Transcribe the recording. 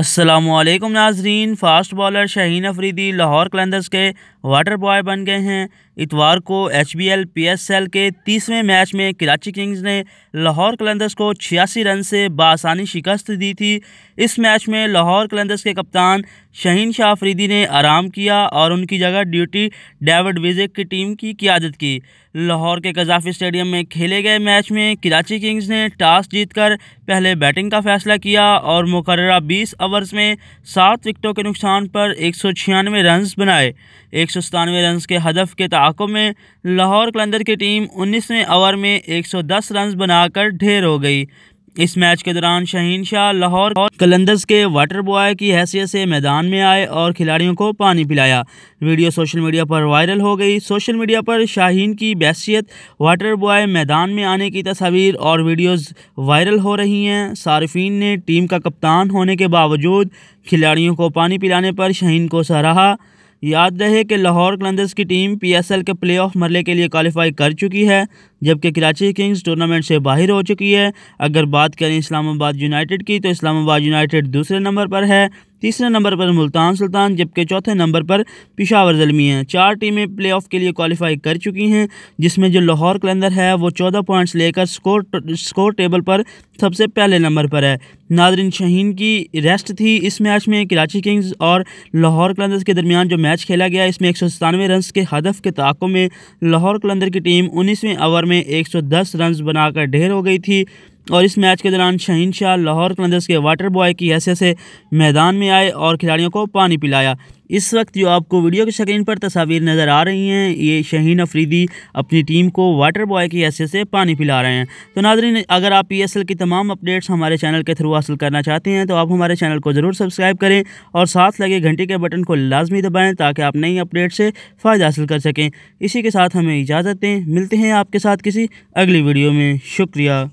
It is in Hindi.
असलम नाजरीन फास्ट बॉलर शहीन अफरीदी लाहौर कलंदर्स के वाटर बॉय बन गए हैं इतवार को H B L P S L के तीसवें मैच में कराची किंग्स ने लाहौर कलंदर्स को छियासी रन से बासानी शिकस्त दी थी इस मैच में लाहौर कलंदर्स के कप्तान शहीन शाह अफरीदी ने आराम किया और उनकी जगह ड्यूटी डेविड विजेक की टीम की क्यादत की लाहौर के कजाफी स्टेडियम में खेले गए मैच में कराची किंग्स ने टॉस जीतकर पहले बैटिंग का फैसला किया और मुकर्रा 20 ओवर्स में सात विकटों के नुकसान पर एक रन बनाए एक रन के हदफ के तक पटाखों में लाहौर कलंदर की टीम उन्नीसवें ओवर में 110 रन बनाकर ढेर हो गई इस मैच के दौरान शहीन शाह लाहौर और कलंदर्स के वाटर बॉय की हैसियत से मैदान में आए और खिलाड़ियों को पानी पिलाया वीडियो सोशल मीडिया पर वायरल हो गई सोशल मीडिया पर शाहीन की बैसीत वाटर बॉय मैदान में आने की तस्वीर और वीडियोस वायरल हो रही हैं सार्फिन ने टीम का कप्तान होने के बावजूद खिलाड़ियों को पानी पिलाने पर शहीन को सराहा याद रहे कि लाहौर कलंदर्स की टीम पीएसएल के प्लेऑफ मरले के लिए क्वालिफाई कर चुकी है जबकि कराची किंग्स टूर्नामेंट से बाहर हो चुकी है अगर बात करें इस्लामाबाद यूनाइटेड की तो इस्लामाबाद यूनाइटेड दूसरे नंबर पर है तीसरे नंबर पर मुल्तान सुल्तान जबकि चौथे नंबर पर पिशावर जलमी हैं चार टीमें प्लेऑफ के लिए क्वालिफाई कर चुकी हैं जिसमें जो लाहौर कलंदर है वो चौदह पॉइंट्स लेकर स्कोर स्कोर टेबल पर सबसे पहले नंबर पर है नादरिन शहीन की रेस्ट थी इस मैच में कराची किंग्स और लाहौर कलंदर्स के दरमियान जो मैच खेला गया इसमें एक सौ सतानवे रन के हदफ के ताकों में लाहौर कलंदर की टीम उन्नीसवें ओवर में 110 रन्स बनाकर ढेर हो गई थी और इस मैच के दौरान शहीन शाह लाहौर कलंदर्स के वाटर बॉय की हैसियत से मैदान में आए और खिलाड़ियों को पानी पिलाया इस वक्त जो आपको वीडियो की स्क्रीन पर तस्वीर नज़र आ रही हैं ये शहीन अफरीदी अपनी टीम को वाटर बॉय की हैसियत से पानी पिला रहे हैं तो नाजरीन अगर आप पी की तमाम अपडेट्स हमारे चैनल के थ्रू हासिल करना चाहते हैं तो आप हमारे चैनल को ज़रूर सब्सक्राइब करें और साथ लगे घंटी के बटन को लाजमी दबाएँ ताकि आप नई अपडेट से फ़ायदा हासिल कर सकें इसी के साथ हमें इजाज़त दें मिलते हैं आपके साथ किसी अगली वीडियो में शुक्रिया